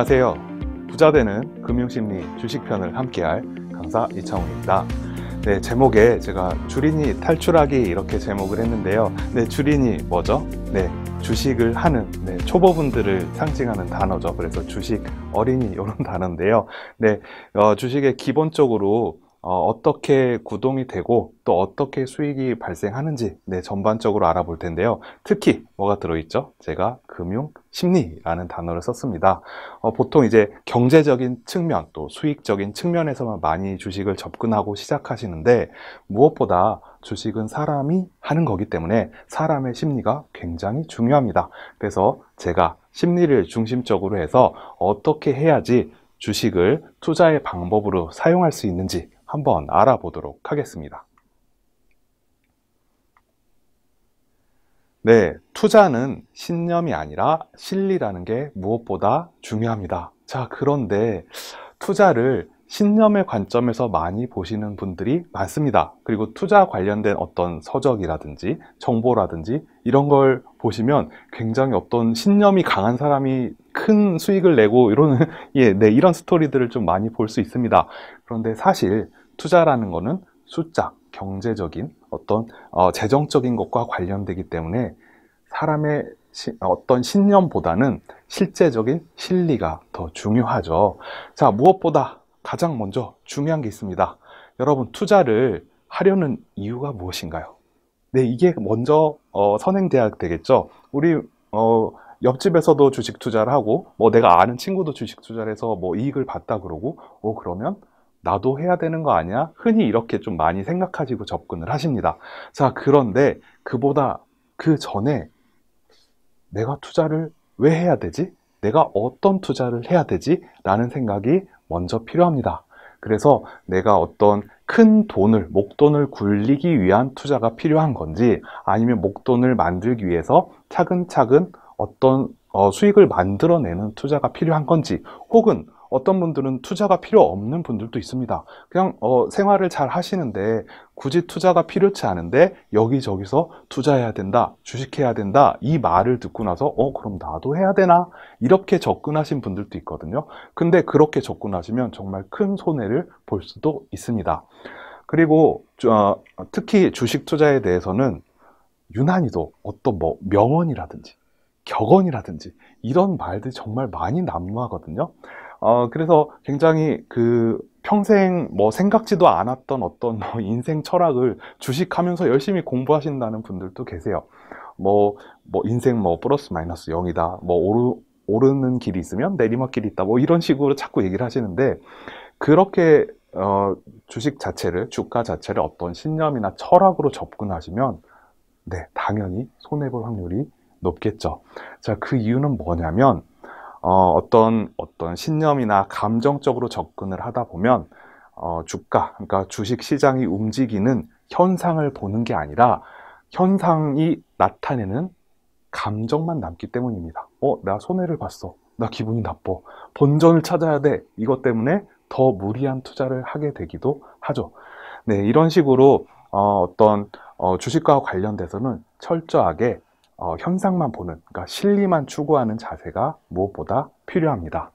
안녕하세요. 부자되는 금융심리 주식편을 함께할 강사 이창훈입니다. 네, 제목에 제가 주린이 탈출하기 이렇게 제목을 했는데요. 네, 주린이 뭐죠? 네, 주식을 하는 네, 초보분들을 상징하는 단어죠. 그래서 주식 어린이 이런 단어인데요. 네, 어, 주식의 기본적으로 어, 떻게 구동이 되고 또 어떻게 수익이 발생하는지 네, 전반적으로 알아볼 텐데요. 특히 뭐가 들어있죠? 제가 금융 심리라는 단어를 썼습니다. 어, 보통 이제 경제적인 측면 또 수익적인 측면에서만 많이 주식을 접근하고 시작하시는데 무엇보다 주식은 사람이 하는 거기 때문에 사람의 심리가 굉장히 중요합니다. 그래서 제가 심리를 중심적으로 해서 어떻게 해야지 주식을 투자의 방법으로 사용할 수 있는지 한번 알아보도록 하겠습니다. 네, 투자는 신념이 아니라 실리라는 게 무엇보다 중요합니다. 자, 그런데 투자를 신념의 관점에서 많이 보시는 분들이 많습니다. 그리고 투자 관련된 어떤 서적이라든지 정보라든지 이런 걸 보시면 굉장히 어떤 신념이 강한 사람이 큰 수익을 내고 이런 예, 네, 이런 스토리들을 좀 많이 볼 수 있습니다. 그런데 사실 투자라는 거는 숫자, 경제적인 어떤 어, 재정적인 것과 관련되기 때문에 사람의 시, 어떤 신념보다는 실제적인 실리가 더 중요하죠. 자, 무엇보다 가장 먼저 중요한 게 있습니다. 여러분, 투자를 하려는 이유가 무엇인가요? 네, 이게 먼저 어, 선행돼야 되겠죠. 우리 어, 옆집에서도 주식 투자를 하고 뭐 내가 아는 친구도 주식 투자를 해서 뭐 이익을 봤다 그러고 어 그러면 나도 해야 되는 거 아니야? 흔히 이렇게 좀 많이 생각하시고 접근을 하십니다. 자, 그런데 그보다 그 전에 내가 투자를 왜 해야 되지? 내가 어떤 투자를 해야 되지? 라는 생각이 먼저 필요합니다. 그래서 내가 어떤 큰 돈을, 목돈을 굴리기 위한 투자가 필요한 건지 아니면 목돈을 만들기 위해서 차근차근 어떤 어, 수익을 만들어내는 투자가 필요한 건지 혹은 어떤 분들은 투자가 필요 없는 분들도 있습니다. 그냥 어, 생활을 잘 하시는데 굳이 투자가 필요치 않은데 여기저기서 투자해야 된다, 주식해야 된다 이 말을 듣고 나서 어 그럼 나도 해야 되나 이렇게 접근하신 분들도 있거든요. 근데 그렇게 접근하시면 정말 큰 손해를 볼 수도 있습니다. 그리고 어, 특히 주식 투자에 대해서는 유난히도 어떤 뭐 명언이라든지 격언이라든지 이런 말들이 정말 많이 난무하거든요. 어, 그래서 굉장히 그 평생 뭐 생각지도 않았던 어떤 뭐 인생 철학을 주식하면서 열심히 공부하신다는 분들도 계세요. 뭐, 뭐 인생 뭐 플러스 마이너스 0이다. 뭐 오르, 오르는 길이 있으면 내리막길이 있다. 뭐 이런 식으로 자꾸 얘기를 하시는데 그렇게 어, 주식 자체를, 주가 자체를 어떤 신념이나 철학으로 접근하시면 네, 당연히 손해볼 확률이 높겠죠. 자, 그 이유는 뭐냐면 어, 어떤 어떤 신념이나 감정적으로 접근을 하다 보면 어, 주가 그러니까 주식 시장이 움직이는 현상을 보는 게 아니라 현상이 나타내는 감정만 남기 때문입니다. 어, 나 손해를 봤어. 나 기분이 나빠. 본전을 찾아야 돼. 이것 때문에 더 무리한 투자를 하게 되기도 하죠. 네, 이런 식으로 어, 어떤 어, 주식과 관련돼서는 철저하게 어, 현상만 보는, 그러니까 실리만 추구하는 자세가 무엇보다 필요합니다.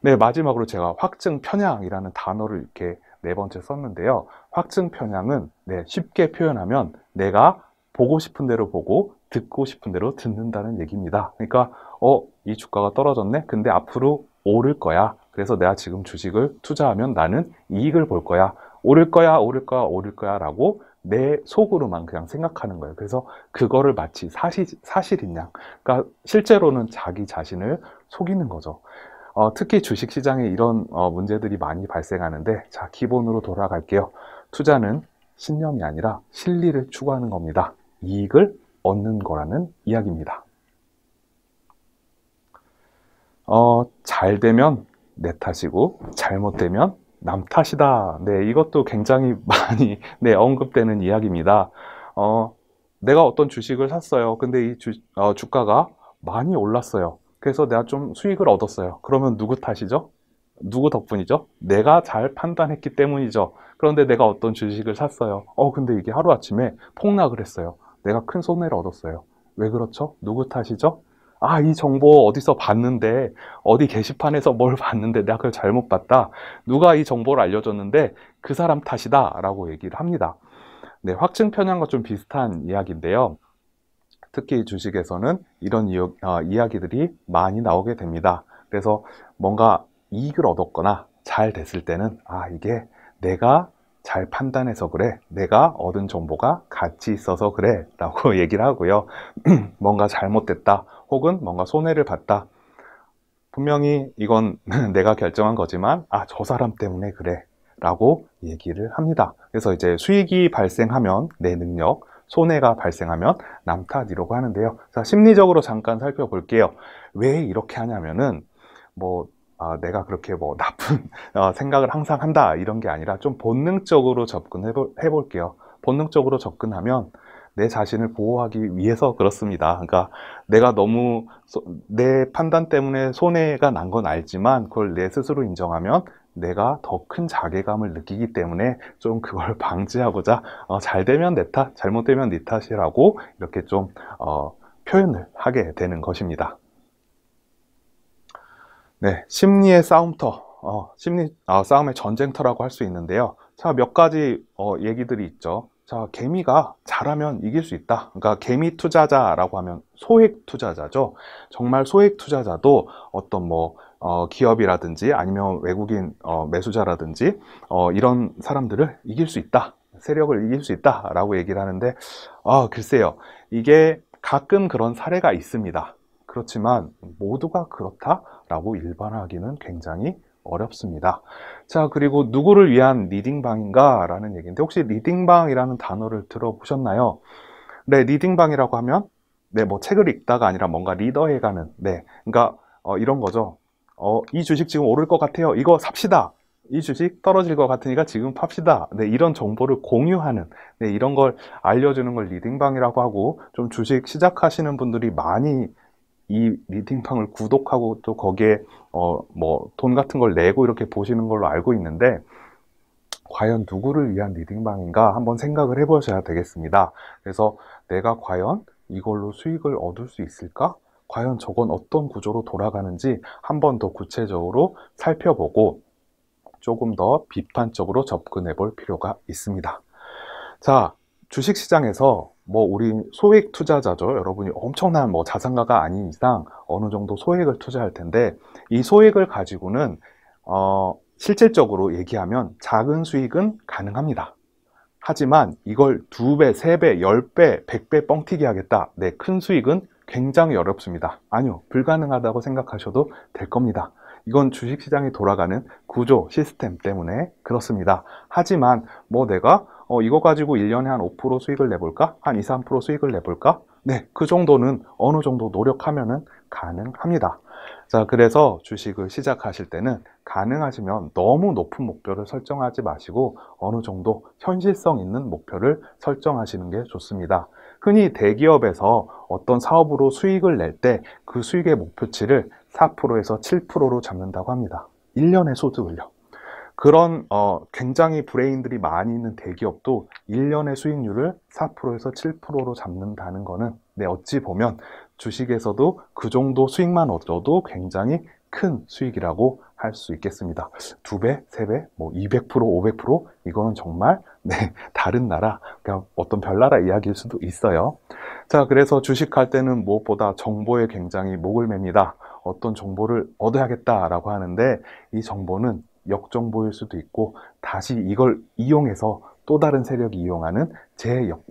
네, 마지막으로 제가 확증 편향이라는 단어를 이렇게 네 번째 썼는데요. 확증 편향은 네, 쉽게 표현하면 내가 보고 싶은 대로 보고 듣고 싶은 대로 듣는다는 얘기입니다. 그러니까 어, 이 주가가 떨어졌네. 근데 앞으로 오를 거야. 그래서 내가 지금 주식을 투자하면 나는 이익을 볼 거야. 오를 거야, 오를 거야, 오를 거야 라고 내 속으로만 그냥 생각하는 거예요. 그래서 그거를 마치 사실, 사실인 양. 그러니까 실제로는 자기 자신을 속이는 거죠. 어, 특히 주식시장에 이런 어, 문제들이 많이 발생하는데 자 기본으로 돌아갈게요. 투자는 신념이 아니라 실리를 추구하는 겁니다. 이익을 얻는 거라는 이야기입니다. 어, 잘 되면 내 탓이고 잘못되면 남 탓이다. 네, 이것도 굉장히 많이 네, 언급되는 이야기입니다. 어, 내가 어떤 주식을 샀어요. 근데 이 주, 어, 주가가 많이 올랐어요. 그래서 내가 좀 수익을 얻었어요. 그러면 누구 탓이죠? 누구 덕분이죠? 내가 잘 판단했기 때문이죠. 그런데 내가 어떤 주식을 샀어요. 어, 근데 이게 하루아침에 폭락을 했어요. 내가 큰 손해를 얻었어요. 왜 그렇죠? 누구 탓이죠? 아, 이 정보 어디서 봤는데, 어디 게시판에서 뭘 봤는데 내가 그걸 잘못 봤다. 누가 이 정보를 알려줬는데 그 사람 탓이다. 라고 얘기를 합니다. 네, 확증 편향과 좀 비슷한 이야기인데요. 특히 주식에서는 이런 아, 이야기들이 많이 나오게 됩니다. 그래서 뭔가 이익을 얻었거나 잘 됐을 때는 아, 이게 내가 잘 판단해서 그래. 내가 얻은 정보가 가치 있어서 그래. 라고 얘기를 하고요. 뭔가 잘못됐다. 혹은 뭔가 손해를 봤다. 분명히 이건 내가 결정한 거지만, 아, 저 사람 때문에 그래. 라고 얘기를 합니다. 그래서 이제 수익이 발생하면 내 능력, 손해가 발생하면 남탓이라고 하는데요. 자, 심리적으로 잠깐 살펴볼게요. 왜 이렇게 하냐면은, 뭐, 아, 내가 그렇게 뭐 나쁜 어, 생각을 항상 한다 이런 게 아니라 좀 본능적으로 접근해 볼게요. 본능적으로 접근하면 내 자신을 보호하기 위해서 그렇습니다. 그러니까 내가 너무 소, 내 판단 때문에 손해가 난 건 알지만 그걸 내 스스로 인정하면 내가 더 큰 자괴감을 느끼기 때문에 좀 그걸 방지하고자 어, 잘 되면 내 탓, 잘못되면 네 탓이라고 이렇게 좀 어, 표현을 하게 되는 것입니다. 네, 심리의 싸움터, 어, 심리 아, 싸움의 전쟁터라고 할 수 있는데요. 자, 몇 가지 어, 얘기들이 있죠. 자, 개미가 잘하면 이길 수 있다. 그러니까 개미 투자자라고 하면 소액 투자자죠. 정말 소액 투자자도 어떤 뭐 어, 기업이라든지 아니면 외국인 어, 매수자라든지 어, 이런 사람들을 이길 수 있다. 세력을 이길 수 있다라고 얘기를 하는데 아, 글쎄요. 이게 가끔 그런 사례가 있습니다. 그렇지만 모두가 그렇다라고 일반화하기는 굉장히 어렵습니다. 자, 그리고 누구를 위한 리딩방인가 라는 얘기인데 혹시 리딩방이라는 단어를 들어보셨나요? 네, 리딩방이라고 하면 네, 뭐 책을 읽다가 아니라 뭔가 리더해가는 네, 그러니까 어, 이런 거죠. 어, 이 주식 지금 오를 것 같아요. 이거 삽시다. 이 주식 떨어질 것 같으니까 지금 팝시다. 네, 이런 정보를 공유하는, 네, 이런 걸 알려주는 걸 리딩방이라고 하고, 좀 주식 시작하시는 분들이 많이 이리딩팡을 구독하고 또 거기에 어 뭐 돈 같은 걸 내고 이렇게 보시는 걸로 알고 있는데 과연 누구를 위한 리딩방인가 한번 생각을 해보셔야 되겠습니다. 그래서 내가 과연 이걸로 수익을 얻을 수 있을까? 과연 저건 어떤 구조로 돌아가는지 한번 더 구체적으로 살펴보고 조금 더 비판적으로 접근해 볼 필요가 있습니다. 자, 주식시장에서 뭐 우리 소액 투자자죠. 여러분이 엄청난 뭐 자산가가 아닌 이상 어느 정도 소액을 투자할 텐데 이 소액을 가지고는 어 실질적으로 얘기하면 작은 수익은 가능합니다. 하지만 이걸 두배세배열배백 배 뻥튀기 하겠다. 네, 큰 수익은 굉장히 어렵습니다. 아니요, 불가능하다고 생각하셔도 될 겁니다. 이건 주식시장이 돌아가는 구조, 시스템 때문에 그렇습니다. 하지만 뭐 내가 어, 이거 가지고 1년에 한 5% 수익을 내볼까? 한 2, 3% 수익을 내볼까? 네, 그 정도는 어느 정도 노력하면은 가능합니다. 자, 그래서 주식을 시작하실 때는 가능하시면 너무 높은 목표를 설정하지 마시고 어느 정도 현실성 있는 목표를 설정하시는 게 좋습니다. 흔히 대기업에서 어떤 사업으로 수익을 낼 때 그 수익의 목표치를 4%에서 7%로 잡는다고 합니다. 1년의 소득을요. 그런 어, 굉장히 브레인들이 많이 있는 대기업도 1년의 수익률을 4%에서 7%로 잡는다는 거는 네, 어찌 보면 주식에서도 그 정도 수익만 얻어도 굉장히 큰 수익이라고 할 수 있겠습니다. 두 배, 세 배, 뭐 200%, 500% 이거는 정말 네, 다른 나라, 그냥 어떤 별나라 이야기일 수도 있어요. 자, 그래서 주식할 때는 무엇보다 정보에 굉장히 목을 맵니다. 어떤 정보를 얻어야겠다라고 하는데 이 정보는 역정보일 수도 있고 다시 이걸 이용해서 또 다른 세력이 이용하는 재역,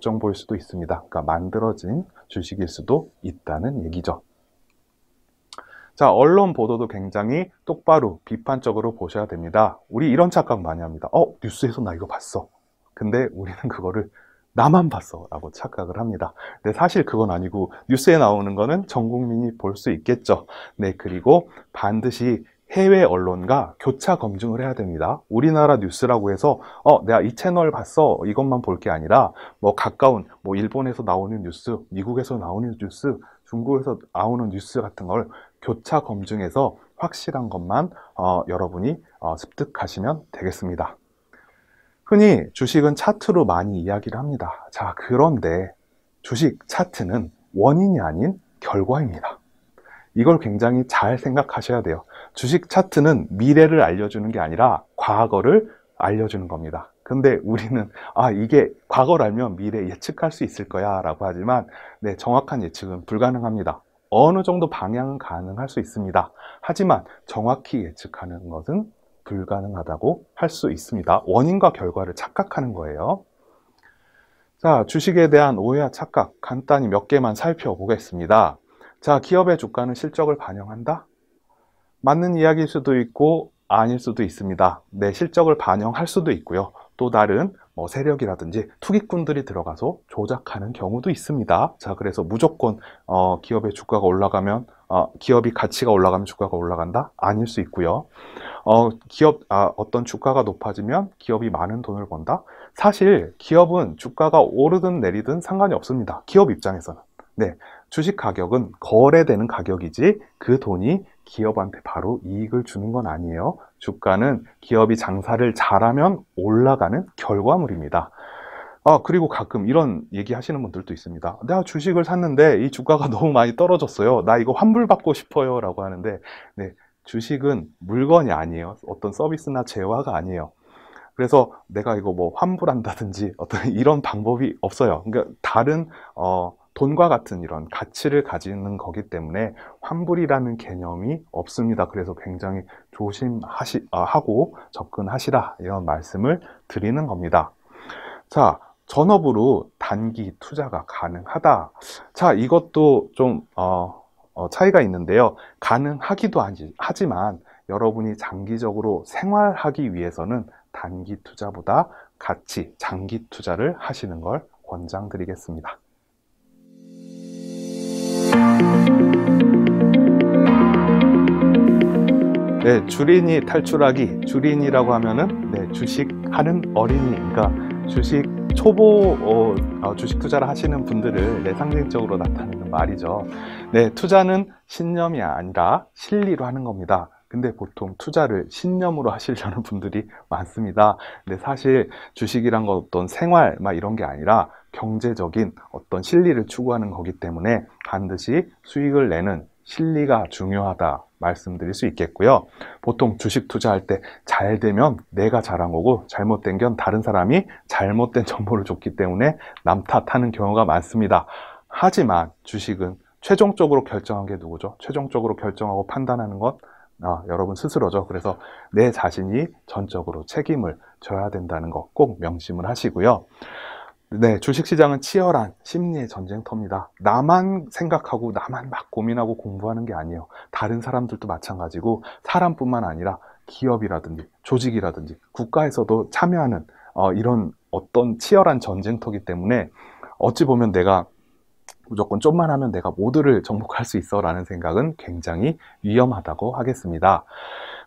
정보일 어, 수도 있습니다. 그러니까 만들어진 주식일 수도 있다는 얘기죠. 자, 언론 보도도 굉장히 똑바로 비판적으로 보셔야 됩니다. 우리 이런 착각 많이 합니다. 어, 뉴스에서 나 이거 봤어. 근데 우리는 그거를 나만 봤어 라고 착각을 합니다. 근데 사실 그건 아니고 뉴스에 나오는 거는 전 국민이 볼 수 있겠죠. 네, 그리고 반드시 해외 언론과 교차 검증을 해야 됩니다. 우리나라 뉴스라고 해서 어 내가 이 채널 봤어 이것만 볼 게 아니라 뭐 가까운 뭐 일본에서 나오는 뉴스, 미국에서 나오는 뉴스, 중국에서 나오는 뉴스 같은 걸 교차 검증해서 확실한 것만 어, 여러분이 어, 습득하시면 되겠습니다. 흔히 주식은 차트로 많이 이야기를 합니다. 자, 그런데 주식 차트는 원인이 아닌 결과입니다. 이걸 굉장히 잘 생각하셔야 돼요. 주식 차트는 미래를 알려주는 게 아니라 과거를 알려주는 겁니다. 근데 우리는 아 이게 과거라면 미래 예측할 수 있을 거야 라고 하지만 네 정확한 예측은 불가능합니다. 어느 정도 방향은 가능할 수 있습니다. 하지만 정확히 예측하는 것은 불가능하다고 할 수 있습니다. 원인과 결과를 착각하는 거예요. 자, 주식에 대한 오해와 착각 간단히 몇 개만 살펴보겠습니다. 자, 기업의 주가는 실적을 반영한다? 맞는 이야기일 수도 있고 아닐 수도 있습니다. 내 실적을 반영할 수도 있고요. 또 다른 뭐 세력이라든지 투기꾼들이 들어가서 조작하는 경우도 있습니다. 자, 그래서 무조건 어, 기업의 주가가 올라가면 어, 기업이 가치가 올라가면 주가가 올라간다? 아닐 수 있고요. 어, 기업 아, 어떤 주가가 높아지면 기업이 많은 돈을 번다? 사실 기업은 주가가 오르든 내리든 상관이 없습니다. 기업 입장에서는. 네. 주식 가격은 거래되는 가격이지 그 돈이 기업한테 바로 이익을 주는 건 아니에요. 주가는 기업이 장사를 잘하면 올라가는 결과물입니다. 아, 그리고 가끔 이런 얘기 하시는 분들도 있습니다. 내가 주식을 샀는데 이 주가가 너무 많이 떨어졌어요. 나 이거 환불받고 싶어요. 라고 하는데, 네, 주식은 물건이 아니에요. 어떤 서비스나 재화가 아니에요. 그래서 내가 이거 뭐 환불한다든지 어떤 이런 방법이 없어요. 그러니까 다른, 어, 돈과 같은 이런 가치를 가지는 거기 때문에 환불이라는 개념이 없습니다. 그래서 굉장히 조심하고 아, 접근하시라 이런 말씀을 드리는 겁니다. 자, 전업으로 단기 투자가 가능하다. 자, 이것도 좀 어, 어, 차이가 있는데요. 가능하기도 하지, 하지만 여러분이 장기적으로 생활하기 위해서는 단기 투자보다 같이 장기 투자를 하시는 걸 권장드리겠습니다. 네, 주린이 탈출하기 주린이라고 하면은 네, 주식하는 어린이니까 주식 초보 어, 어, 주식 투자를 하시는 분들을 네, 상징적으로 나타내는 말이죠. 네, 투자는 신념이 아니라 실리로 하는 겁니다. 근데 보통 투자를 신념으로 하시려는 분들이 많습니다. 근데 사실 주식이란 건 어떤 생활 막 이런 게 아니라 경제적인 어떤 실리를 추구하는 거기 때문에 반드시 수익을 내는 실리가 중요하다 말씀드릴 수 있겠고요. 보통 주식 투자할 때 잘 되면 내가 잘한 거고 잘못된 건 다른 사람이 잘못된 정보를 줬기 때문에 남 탓하는 경우가 많습니다. 하지만 주식은 최종적으로 결정한 게 누구죠? 최종적으로 결정하고 판단하는 건 아, 여러분 스스로죠. 그래서 내 자신이 전적으로 책임을 져야 된다는 것 꼭 명심을 하시고요. 네, 주식시장은 치열한 심리의 전쟁터입니다. 나만 생각하고 나만 막 고민하고 공부하는 게 아니에요. 다른 사람들도 마찬가지고 사람뿐만 아니라 기업이라든지 조직이라든지 국가에서도 참여하는 어, 이런 어떤 치열한 전쟁터기 때문에 어찌 보면 내가 무조건 좀만 하면 내가 모두를 정복할 수 있어 라는 생각은 굉장히 위험하다고 하겠습니다.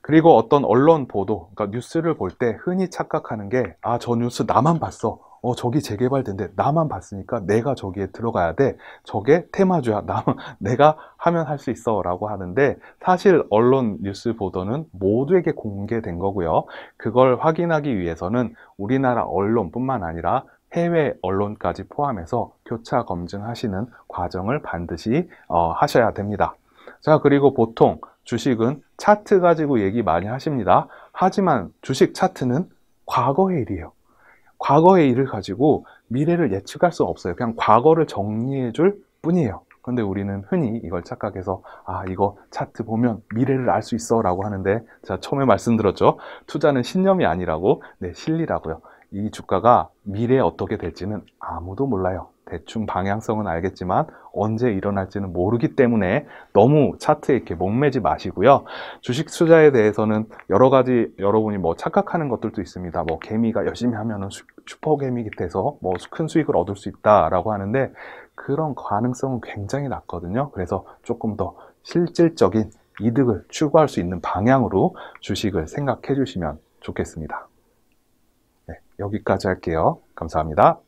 그리고 어떤 언론 보도, 그러니까 뉴스를 볼 때 흔히 착각하는 게, 아, 저 뉴스 나만 봤어. 어 저기 재개발된데 나만 봤으니까 내가 저기에 들어가야 돼 저게 테마주야 나 내가 하면 할 수 있어 라고 하는데 사실 언론 뉴스 보도는 모두에게 공개된 거고요 그걸 확인하기 위해서는 우리나라 언론뿐만 아니라 해외 언론까지 포함해서 교차 검증하시는 과정을 반드시 어, 하셔야 됩니다 자 그리고 보통 주식은 차트 가지고 얘기 많이 하십니다 하지만 주식 차트는 과거의 일이에요 과거의 일을 가지고 미래를 예측할 수 없어요. 그냥 과거를 정리해 줄 뿐이에요. 근데 우리는 흔히 이걸 착각해서 아 이거 차트 보면 미래를 알 수 있어 라고 하는데 제가 처음에 말씀드렸죠 투자는 신념이 아니라고 네 실리라고요 이 주가가 미래에 어떻게 될지는 아무도 몰라요. 대충 방향성은 알겠지만 언제 일어날지는 모르기 때문에 너무 차트에 이렇게 목매지 마시고요. 주식 투자에 대해서는 여러 가지 여러분이 뭐 착각하는 것들도 있습니다. 뭐 개미가 열심히 하면은 슈퍼 개미기 돼서 뭐 큰 수익을 얻을 수 있다라고 하는데 그런 가능성은 굉장히 낮거든요. 그래서 조금 더 실질적인 이득을 추구할 수 있는 방향으로 주식을 생각해 주시면 좋겠습니다. 여기까지 할게요. 감사합니다.